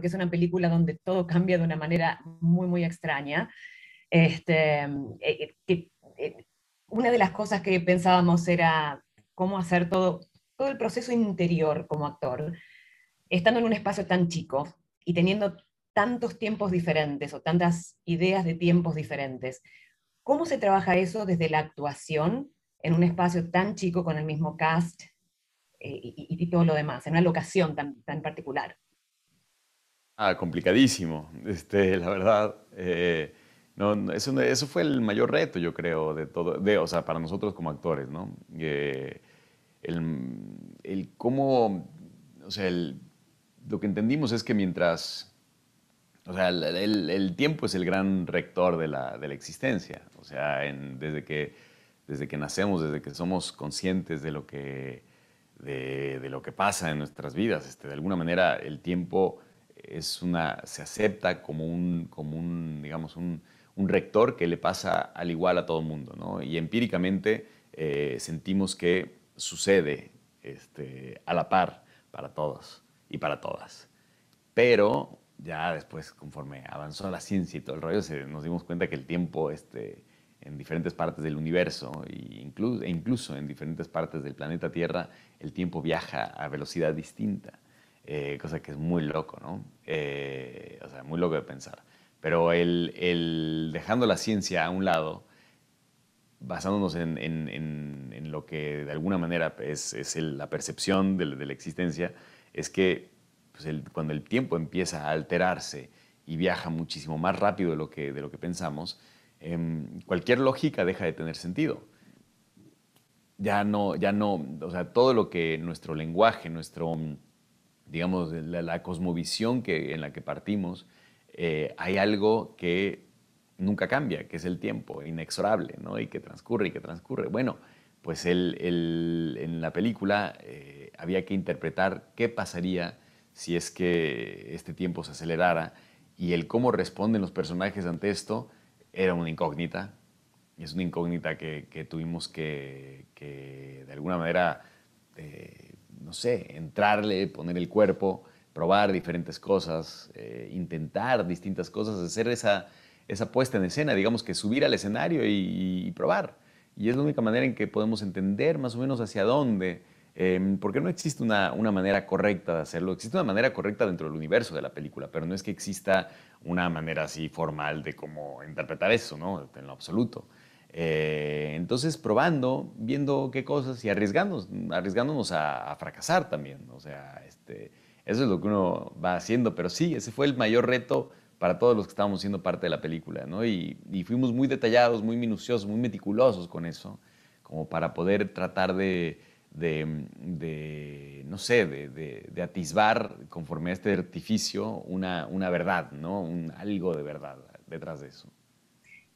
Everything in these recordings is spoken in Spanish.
porque es una película donde todo cambia de una manera muy, muy extraña. Este, eh, eh, que, eh, una de las cosas que pensábamos era cómo hacer todo, todo el proceso interior como actor, estando en un espacio tan chico y teniendo tantos tiempos diferentes o tantas ideas de tiempos diferentes. ¿Cómo se trabaja eso desde la actuación en un espacio tan chico con el mismo cast y, todo lo demás, en una locación tan, tan particular? Ah, complicadísimo, este, la verdad. Eh, eso, fue el mayor reto, yo creo, de todo, de, o sea, para nosotros como actores, eh, el, lo que entendimos es que mientras, o sea, el, tiempo es el gran rector de la, existencia, o sea, desde, que, desde que nacemos, desde que somos conscientes de lo que, de, lo que pasa en nuestras vidas, este, de alguna manera el tiempo es una, se acepta como un, como un digamos, un, rector que le pasa al igual a todo el mundo. ¿no? Y empíricamente eh, sentimos que sucede este, a la par para todos y para todas. Pero ya después, conforme avanzó la ciencia y todo el rollo, nos dimos cuenta que el tiempo este, en diferentes partes del universo e incluso en diferentes partes del planeta Tierra, el tiempo viaja a velocidad distinta. Eh, cosa que es muy loco, ¿no? Eh, o sea, muy loco de pensar. Pero el, dejando la ciencia a un lado, basándonos en, lo que de alguna manera es, la percepción de, la existencia, es que pues, cuando el tiempo empieza a alterarse y viaja muchísimo más rápido de lo que, de lo que pensamos, em, cualquier lógica deja de tener sentido. Ya no, ya no, o sea, todo lo que nuestro lenguaje, nuestro digamos, la, cosmovisión que, en la que partimos, eh, hay algo que nunca cambia, que es el tiempo, inexorable, ¿no? Y que transcurre y que transcurre. Bueno, pues en la película eh, había que interpretar qué pasaría si es que este tiempo se acelerara y el cómo responden los personajes ante esto era una incógnita. Es una incógnita que, tuvimos que, de alguna manera, eh, no sé, entrarle, poner el cuerpo, probar diferentes cosas, eh, intentar distintas cosas, hacer esa, puesta en escena, digamos que subir al escenario y, probar. Y es la única manera en que podemos entender más o menos hacia dónde, em, porque no existe una, manera correcta de hacerlo, existe una manera correcta dentro del universo de la película, pero no es que exista una manera así formal de cómo interpretar eso, ¿no? En lo absoluto. Eh, entonces, probando, viendo qué cosas y arriesgándonos, arriesgándonos a, fracasar también. O sea, este, eso es lo que uno va haciendo. Pero sí, ese fue el mayor reto para todos los que estábamos siendo parte de la película, ¿no? Y, fuimos muy detallados, muy minuciosos, muy meticulosos con eso, como para poder tratar de, de, no sé, de, atisbar conforme a este artificio una, una verdad, ¿no? algo de verdad detrás de eso.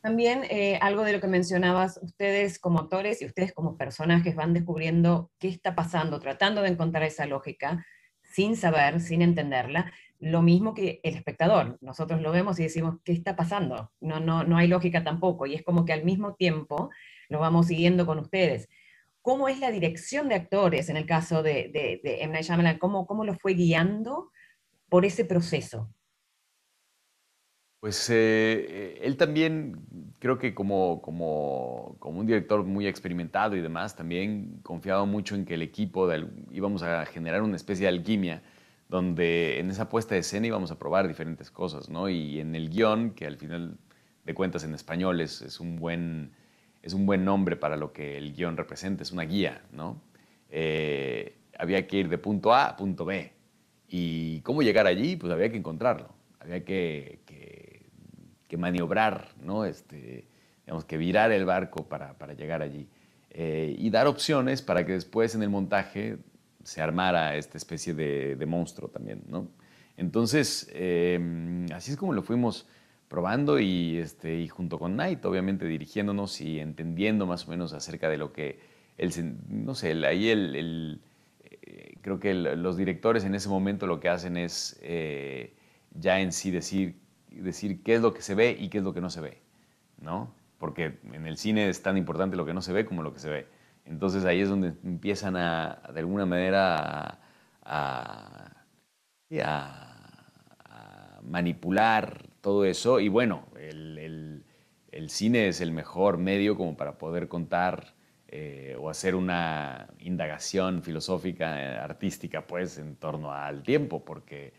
También eh, algo de lo que mencionabas, ustedes como actores y ustedes como personajes van descubriendo qué está pasando, tratando de encontrar esa lógica sin saber, sin entenderla, lo mismo que el espectador. Nosotros lo vemos y decimos, ¿qué está pasando? No, no, no hay lógica tampoco. Y es como que al mismo tiempo lo vamos siguiendo con ustedes. ¿Cómo es la dirección de actores en el caso de, de, de M. ¿Cómo, ¿Cómo lo fue guiando por ese proceso? Pues eh, él también, creo que como, como, como, un director muy experimentado y demás, también confiaba mucho en que el equipo íbamos a generar una especie de alquimia donde en esa puesta de escena íbamos a probar diferentes cosas, ¿no? Y en el guión, que al final de cuentas en español es, es un, buen, es un buen nombre para lo que el guión representa, es una guía, ¿no? Eh, había que ir de punto A a punto B. ¿Y cómo llegar allí? Pues había que encontrarlo, había que maniobrar, ¿no? Este, digamos, que virar el barco para, llegar allí. Eh, y dar opciones para que después en el montaje se armara esta especie de, monstruo también, ¿no? Entonces, em, así es como lo fuimos probando y, este, junto con Knight, obviamente dirigiéndonos y entendiendo más o menos acerca de lo que, el, no sé, ahí el, eh, creo que los directores en ese momento lo que hacen es eh, ya en sí decir decir qué es lo que se ve y qué es lo que no se ve, ¿no? Porque en el cine es tan importante lo que no se ve como lo que se ve. Entonces ahí es donde empiezan a, de alguna manera, a, manipular todo eso. Y bueno, el, cine es el mejor medio como para poder contar eh, o hacer una indagación filosófica, eh, artística, pues, en torno al tiempo, porque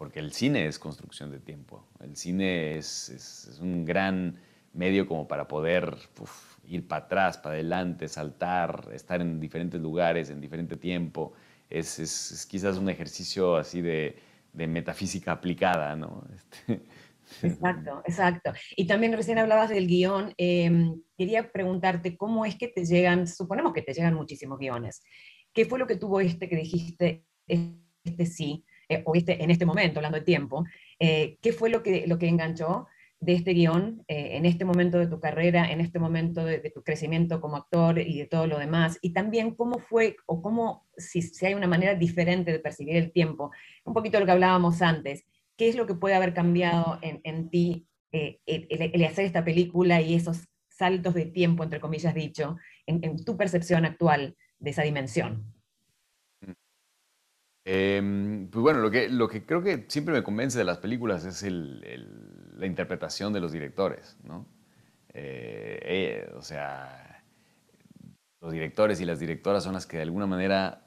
porque el cine es construcción de tiempo. El cine es, un gran medio como para poder ir para atrás, para adelante, saltar, estar en diferentes lugares, en diferente tiempo. Es, quizás un ejercicio así de, metafísica aplicada, ¿no? Este, exacto, exacto. Y también recién hablabas del guión. Em, quería preguntarte cómo es que te llegan, suponemos que te llegan muchísimos guiones. ¿Qué fue lo que tuvo este que dijiste, este sí? Eh, o en este momento, hablando de tiempo, eh, ¿qué fue lo que, lo que enganchó de este guión eh, en este momento de tu carrera, en este momento de, tu crecimiento como actor y de todo lo demás? Y también cómo fue o cómo, si, hay una manera diferente de percibir el tiempo, un poquito lo que hablábamos antes, ¿qué es lo que puede haber cambiado en, ti el, hacer esta película y esos saltos de tiempo, entre comillas dicho, en tu percepción actual de esa dimensión? Em, pues bueno, lo que, lo que creo que siempre me convence de las películas es la interpretación de los directores, ¿no? Eh, eh, o sea, los directores y las directoras son las que de alguna manera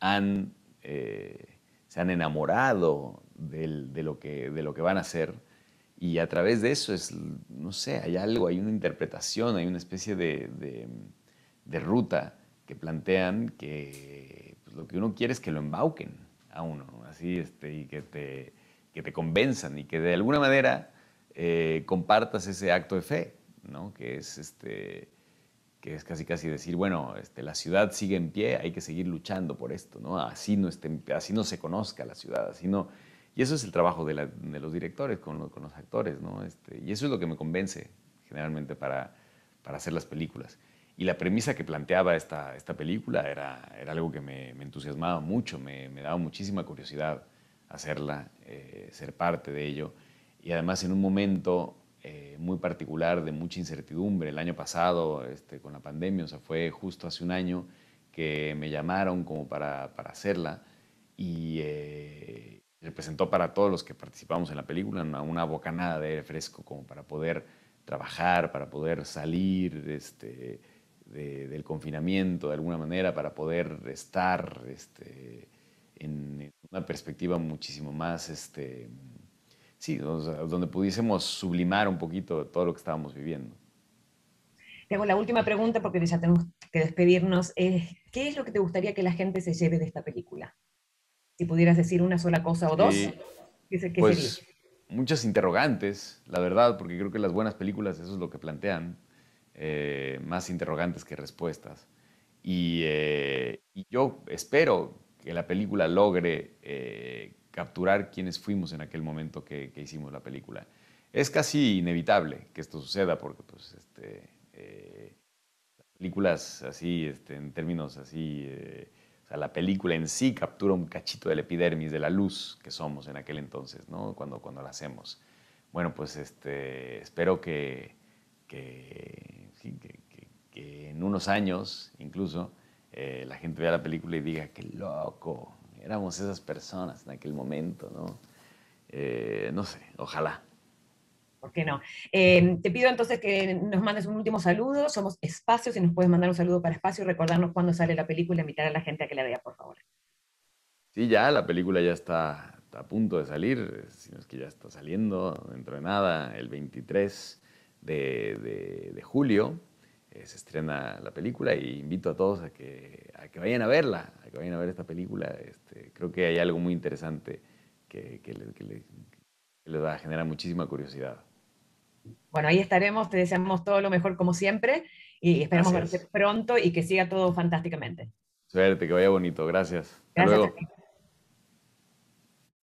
han, eh, se han enamorado de, lo que, de lo que van a hacer y a través de eso es, no sé, hay algo, hay una interpretación, hay una especie de, de ruta que plantean que pues, lo que uno quiere es que lo embauquen a uno, así, este, y que te, que te convenzan y que de alguna manera eh, compartas ese acto de fe, ¿no? Que es, este, que es casi casi decir, bueno, este, la ciudad sigue en pie, hay que seguir luchando por esto, ¿no? Así no, así no se conozca la ciudad, Y eso es el trabajo de, la, de los directores con, con los actores, ¿no? Este, y eso es lo que me convence generalmente para, para hacer las películas. Y la premisa que planteaba esta, esta película era, era algo que me, entusiasmaba mucho, me, daba muchísima curiosidad hacerla, eh, ser parte de ello. Y además en un momento eh, muy particular de mucha incertidumbre, el año pasado este, con la pandemia, o sea, fue justo hace un año que me llamaron como para, para hacerla y representó eh, para todos los que participamos en la película una, una bocanada de aire fresco como para poder trabajar, para poder salir, este, del confinamiento de alguna manera para poder estar este, en una perspectiva muchísimo más, este, sí, donde pudiésemos sublimar un poquito todo lo que estábamos viviendo. Tengo la última pregunta porque ya tenemos que despedirnos. Es, ¿Qué es lo que te gustaría que la gente se lleve de esta película? Si pudieras decir una sola cosa o dos, ¿qué, pues, Muchas interrogantes, la verdad, porque creo que las buenas películas eso es lo que plantean. Eh, más interrogantes que respuestas. Eh, y, yo espero que la película logre eh, capturar quienes fuimos en aquel momento que, hicimos la película. Es casi inevitable que esto suceda porque pues, este, películas así, este, en términos así, la película en sí captura un cachito del epidermis, de la luz que somos en aquel entonces, ¿no? cuando, cuando la hacemos. Bueno, pues este, espero que, que que, en unos años incluso eh, la gente vea la película y diga, qué loco, éramos esas personas en aquel momento, ¿no? Eh, no sé, ojalá. ¿Por qué no? Em, te pido entonces que nos mandes un último saludo. Somos Espacio, si nos puedes mandar un saludo para Espacio y recordarnos cuándo sale la película, invitar a la gente a que la vea, por favor. Sí, ya, la película ya está, a punto de salir, sino es que ya está saliendo, dentro de nada, el 23 de, de, julio eh, se estrena la película y invito a todos a que, a que vayan a verla, a que vayan a ver esta película. Este, creo que hay algo muy interesante que, le, les va a generar muchísima curiosidad. Bueno, ahí estaremos, te deseamos todo lo mejor como siempre y esperamos verte pronto y que siga todo fantásticamente. Suerte, que vaya bonito, gracias. Hasta